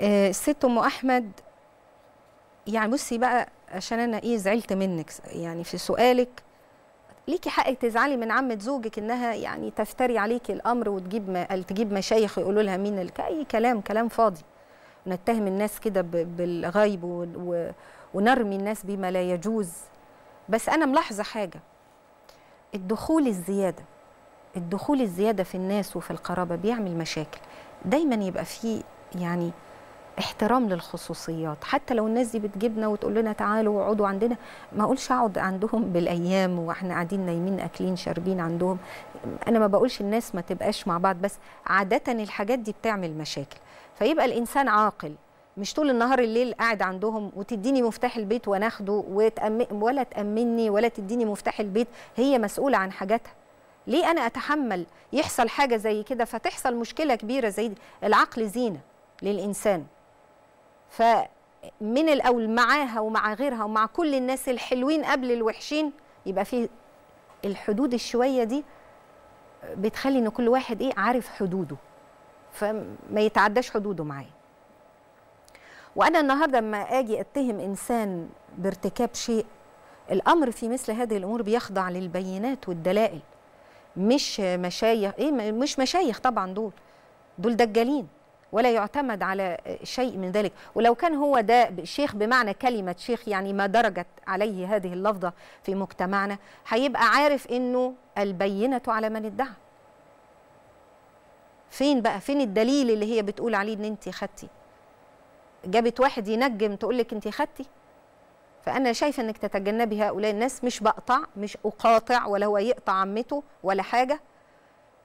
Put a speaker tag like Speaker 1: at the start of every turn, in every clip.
Speaker 1: الست آه، ام احمد يعني بصي بقى عشان انا ايه زعلت منك يعني في سؤالك ليكي حق تزعلي من عمه زوجك انها يعني تفتري عليكي الامر وتجيب ما تجيب مشايخ يقولوا لها مين اي كلام كلام فاضي نتهم الناس كده بالغيب و... و... ونرمي الناس بما لا يجوز بس انا ملاحظه حاجه الدخول الزياده الدخول الزياده في الناس وفي القرابه بيعمل مشاكل دايما يبقى في يعني احترام للخصوصيات حتى لو الناس دي بتجيبنا وتقول لنا تعالوا اقعدوا عندنا ما اقولش اقعد عندهم بالايام واحنا قاعدين نايمين اكلين شاربين عندهم انا ما بقولش الناس ما تبقاش مع بعض بس عاده الحاجات دي بتعمل مشاكل فيبقى الانسان عاقل مش طول النهار الليل قاعد عندهم وتديني مفتاح البيت وانا اخده ولا تامني ولا تديني مفتاح البيت هي مسؤوله عن حاجاتها ليه انا اتحمل يحصل حاجه زي كده فتحصل مشكله كبيره زي دي العقل زينه للانسان فمن الاول معاها ومع غيرها ومع كل الناس الحلوين قبل الوحشين يبقى في الحدود الشويه دي بتخلي ان كل واحد ايه عارف حدوده فما يتعداش حدوده معايا وانا النهارده لما اجي اتهم انسان بارتكاب شيء الامر في مثل هذه الامور بيخضع للبينات والدلائل مش مشايخ ايه مش مشايخ طبعا دول دول دجالين ولا يعتمد على شيء من ذلك ولو كان هو ده شيخ بمعنى كلمة شيخ يعني ما درجت عليه هذه اللفظة في مجتمعنا هيبقى عارف أنه البينة على من ادعى فين بقى فين الدليل اللي هي بتقول عليه ان انت خدتي جابت واحد ينجم تقول لك انت خدتي فانا شايفه انك تتجنبي هؤلاء الناس مش بقطع مش اقاطع ولا هو يقطع عمته ولا حاجه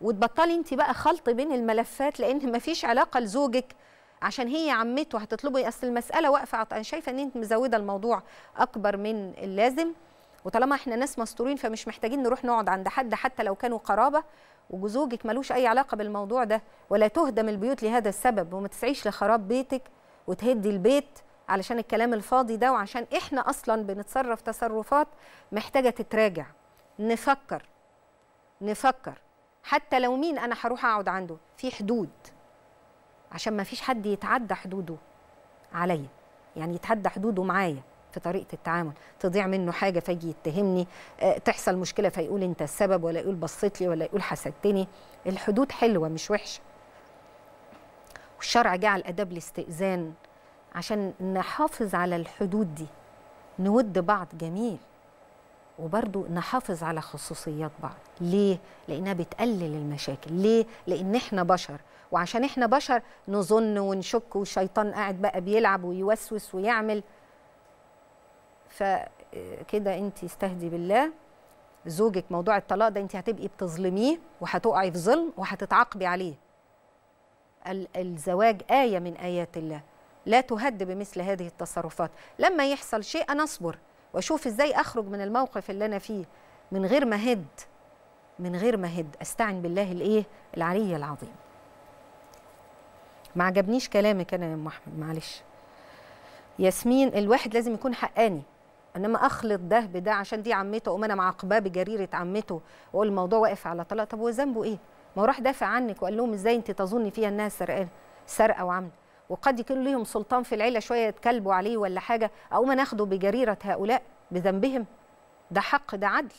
Speaker 1: وتبطلي انت بقى خلط بين الملفات لان مفيش علاقه لزوجك عشان هي عمته هتطلبي اصل المساله واقفه انا شايفه ان انت مزوده الموضوع اكبر من اللازم وطالما احنا ناس مستورين فمش محتاجين نروح نقعد عند حد حتى لو كانوا قرابه وجوزك ملوش اي علاقه بالموضوع ده ولا تهدم البيوت لهذا السبب وما تسعيش لخراب بيتك وتهدي البيت علشان الكلام الفاضي ده وعشان احنا اصلا بنتصرف تصرفات محتاجه تتراجع نفكر نفكر حتى لو مين انا هروح اقعد عنده في حدود عشان ما فيش حد يتعدى حدوده عليا يعني يتعدى حدوده معايا في طريقه التعامل تضيع منه حاجه فيجي يتهمني أه تحصل مشكله فيقول انت السبب ولا يقول بصيت لي ولا يقول حسدتني الحدود حلوه مش وحشه والشرع جعل اداب الاستئذان عشان نحافظ على الحدود دي نود بعض جميل وبرضه نحافظ على خصوصيات بعض ليه لانها بتقلل المشاكل ليه لان احنا بشر وعشان احنا بشر نظن ونشك والشيطان قاعد بقى بيلعب ويوسوس ويعمل فكده انت استهدي بالله زوجك موضوع الطلاق ده انت هتبقي بتظلميه وهتقعي في ظلم وهتتعاقبي عليه الزواج آية من آيات الله لا تهد بمثل هذه التصرفات لما يحصل شيء أنا أصبر واشوف ازاي اخرج من الموقف اللي انا فيه من غير ما هد من غير ما هد استعن بالله الايه العلي العظيم ما عجبنيش كلامك انا يا ام احمد معلش ياسمين الواحد لازم يكون حقاني انما اخلط ده بده عشان دي عمته اقوم انا معاقباه بجريره عمته واقول الموضوع واقف على طلاق طب هو ذنبه ايه ما هو راح دافع عنك وقال لهم ازاي انت تظني فيها انها سرقانه سرقه وعامله وقد يكون ليهم سلطان في العيله شويه يتكلبوا عليه ولا حاجه اقوم انا اخده بجريره هؤلاء بذنبهم ده حق ده عدل